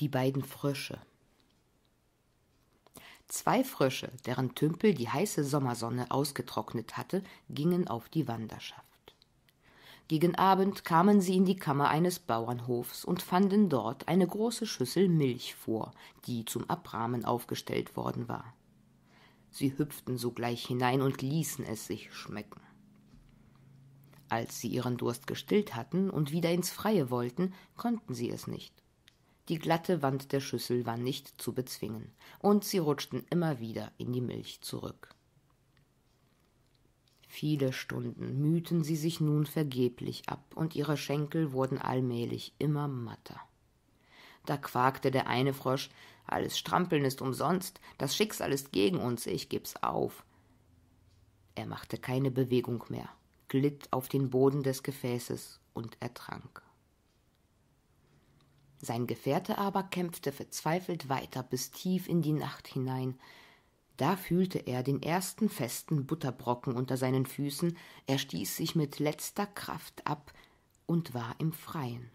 Die beiden Frösche. Zwei Frösche, deren Tümpel die heiße Sommersonne ausgetrocknet hatte, gingen auf die Wanderschaft. Gegen Abend kamen sie in die Kammer eines Bauernhofs und fanden dort eine große Schüssel Milch vor, die zum Abrahmen aufgestellt worden war. Sie hüpften sogleich hinein und ließen es sich schmecken. Als sie ihren Durst gestillt hatten und wieder ins Freie wollten, konnten sie es nicht die glatte Wand der Schüssel war nicht zu bezwingen, und sie rutschten immer wieder in die Milch zurück. Viele Stunden mühten sie sich nun vergeblich ab, und ihre Schenkel wurden allmählich immer matter. Da quakte der eine Frosch Alles Strampeln ist umsonst, das Schicksal ist gegen uns, ich geb's auf. Er machte keine Bewegung mehr, glitt auf den Boden des Gefäßes und ertrank. Sein Gefährte aber kämpfte verzweifelt weiter bis tief in die Nacht hinein. Da fühlte er den ersten festen Butterbrocken unter seinen Füßen, er stieß sich mit letzter Kraft ab und war im Freien.